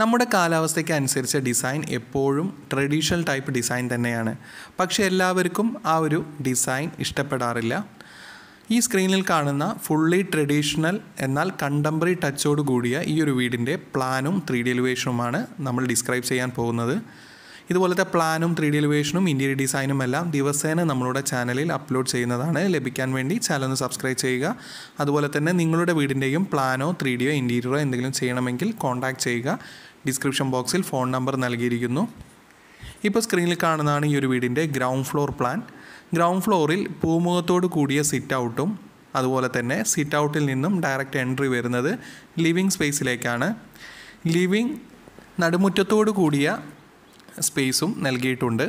നമ്മുടെ കാലാവസ്ഥയ്ക്ക് അനുസരിച്ച ഡിസൈൻ എപ്പോഴും ട്രഡീഷണൽ ടൈപ്പ് ഡിസൈൻ തന്നെയാണ് പക്ഷേ എല്ലാവർക്കും ആ ഒരു ഡിസൈൻ ഇഷ്ടപ്പെടാറില്ല ഈ സ്ക്രീനിൽ കാണുന്ന ഫുള്ളി ട്രഡീഷണൽ എന്നാൽ കണ്ടംപററി ടച്ചോട് കൂടിയ ഈ ഒരു വീടിൻ്റെ പ്ലാനും ത്രീ ഡി എലിവേഷനുമാണ് നമ്മൾ ഡിസ്ക്രൈബ് ചെയ്യാൻ പോകുന്നത് ഇതുപോലത്തെ പ്ലാനും ത്രീ ഡി എലിവേഷനും ഇൻറ്റീരിയർ ഡിസൈനും എല്ലാം ദിവസേന നമ്മളുടെ ചാനലിൽ അപ്ലോഡ് ചെയ്യുന്നതാണ് ലഭിക്കാൻ വേണ്ടി ചാനൽ ഒന്ന് സബ്സ്ക്രൈബ് ചെയ്യുക അതുപോലെ തന്നെ നിങ്ങളുടെ വീടിൻ്റെയും പ്ലാനോ ത്രീ ഡിയോ ഇൻറ്റീരിയറോ എന്തെങ്കിലും ചെയ്യണമെങ്കിൽ കോൺടാക്ട് ചെയ്യുക ഡിസ്ക്രിപ്ഷൻ ബോക്സിൽ ഫോൺ നമ്പർ നൽകിയിരിക്കുന്നു ഇപ്പോൾ സ്ക്രീനിൽ കാണുന്നതാണ് ഈ ഒരു വീടിൻ്റെ ഗ്രൗണ്ട് ഫ്ലോർ പ്ലാൻ ഗ്രൗണ്ട് ഫ്ലോറിൽ പൂമുഖത്തോട് കൂടിയ സിറ്റ് ഔട്ടും അതുപോലെ തന്നെ സിറ്റ് ഔട്ടിൽ നിന്നും ഡയറക്റ്റ് എൻട്രി വരുന്നത് ലിവിങ് സ്പേസിലേക്കാണ് ലിവിങ് നടുമുറ്റത്തോട് കൂടിയ സ്പേസും നൽകിയിട്ടുണ്ട്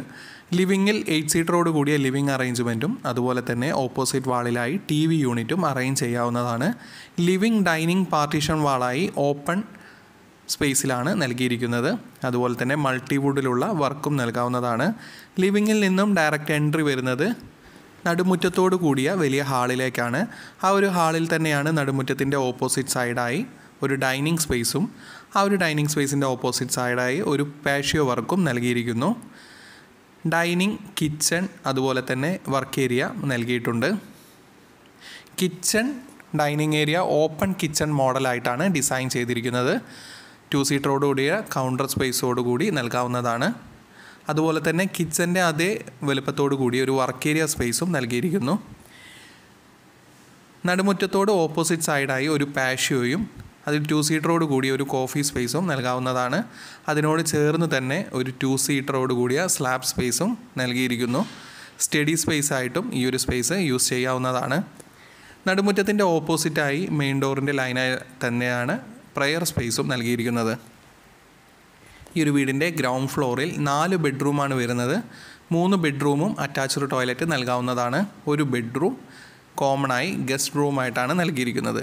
ലിവിങ്ങിൽ എയ്റ്റ് സീറ്ററോട് കൂടിയ ലിവിങ് അറേഞ്ച്മെൻറ്റും അതുപോലെ തന്നെ ഓപ്പോസിറ്റ് വാളിലായി ടി വി യൂണിറ്റും അറേഞ്ച് ചെയ്യാവുന്നതാണ് ലിവിങ് ഡൈനിങ് പാർട്ടീഷൻ വാളായി ഓപ്പൺ സ്പേസിലാണ് നൽകിയിരിക്കുന്നത് അതുപോലെ തന്നെ മൾട്ടിവുഡിലുള്ള വർക്കും നൽകാവുന്നതാണ് ലിവിങ്ങിൽ നിന്നും ഡയറക്റ്റ് എൻട്രി വരുന്നത് നടുമുറ്റത്തോടു കൂടിയ വലിയ ഹാളിലേക്കാണ് ആ ഒരു ഹാളിൽ തന്നെയാണ് നടുമുറ്റത്തിൻ്റെ ഓപ്പോസിറ്റ് സൈഡായി ഒരു ഡൈനിങ് സ്പേസും ആ ഒരു ഡൈനിങ് സ്പേസിൻ്റെ ഓപ്പോസിറ്റ് സൈഡായി ഒരു പാഷ്യോ വർക്കും നൽകിയിരിക്കുന്നു ഡൈനിങ് കിച്ചൺ അതുപോലെ തന്നെ വർക്ക് ഏരിയ നൽകിയിട്ടുണ്ട് kitchen dining area open kitchen മോഡലായിട്ടാണ് ഡിസൈൻ ചെയ്തിരിക്കുന്നത് ടു സീറ്ററോടുകൂടിയ കൗണ്ടർ സ്പേസോടുകൂടി നൽകാവുന്നതാണ് അതുപോലെ തന്നെ കിച്ചൻ്റെ അതേ വലുപ്പത്തോടു കൂടി ഒരു വർക്ക് ഏരിയ സ്പേസും നൽകിയിരിക്കുന്നു നടുമുറ്റത്തോട് ഓപ്പോസിറ്റ് സൈഡായി ഒരു പാഷ്യോയും അതിൽ ടു സീറ്ററോട് കൂടിയ ഒരു കോഫി സ്പേസും നൽകാവുന്നതാണ് അതിനോട് ചേർന്ന് തന്നെ ഒരു ടു സീറ്ററോട് കൂടിയ സ്ലാബ് സ്പേസും നൽകിയിരിക്കുന്നു സ്റ്റഡി സ്പേസ് ആയിട്ടും ഈ ഒരു സ്പേസ് യൂസ് ചെയ്യാവുന്നതാണ് നടുമുറ്റത്തിൻ്റെ ഓപ്പോസിറ്റായി മെയിൻ ഡോറിൻ്റെ ലൈനായി തന്നെയാണ് പ്രയർ സ്പേസും നൽകിയിരിക്കുന്നത് ഈ ഒരു വീടിൻ്റെ ഗ്രൗണ്ട് ഫ്ലോറിൽ നാല് ബെഡ്റൂമാണ് വരുന്നത് മൂന്ന് ബെഡ്റൂമും അറ്റാച്ച്ഡ് ടോയ്ലറ്റ് നൽകാവുന്നതാണ് ഒരു ബെഡ്റൂം കോമണായി ഗസ്റ്റ് റൂമായിട്ടാണ് നൽകിയിരിക്കുന്നത്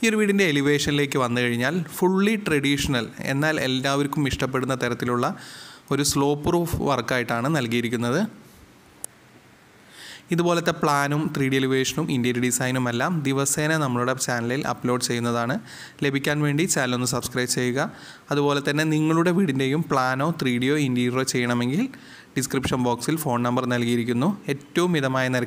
ഈ ഒരു വീടിൻ്റെ എലിവേഷനിലേക്ക് വന്നു കഴിഞ്ഞാൽ ഫുള്ളി ട്രഡീഷണൽ എന്നാൽ എല്ലാവർക്കും ഇഷ്ടപ്പെടുന്ന തരത്തിലുള്ള ഒരു സ്ലോ പ്രൂഫ് വർക്കായിട്ടാണ് നൽകിയിരിക്കുന്നത് ഇതുപോലത്തെ പ്ലാനും ത്രീ ഡി എലിവേഷനും ഇൻറ്റീരിയർ ഡിസൈനും എല്ലാം ദിവസേന നമ്മളുടെ ചാനലിൽ അപ്ലോഡ് ചെയ്യുന്നതാണ് ലഭിക്കാൻ വേണ്ടി ചാനൽ ഒന്ന് സബ്സ്ക്രൈബ് ചെയ്യുക അതുപോലെ തന്നെ നിങ്ങളുടെ വീടിൻ്റെയും പ്ലാനോ ത്രീ ഡിയോ ഇൻറ്റീരിയറോ ചെയ്യണമെങ്കിൽ ഡിസ്ക്രിപ്ഷൻ ബോക്സിൽ ഫോൺ നമ്പർ നൽകിയിരിക്കുന്നു ഏറ്റവും മിതമായ നിരക്ക്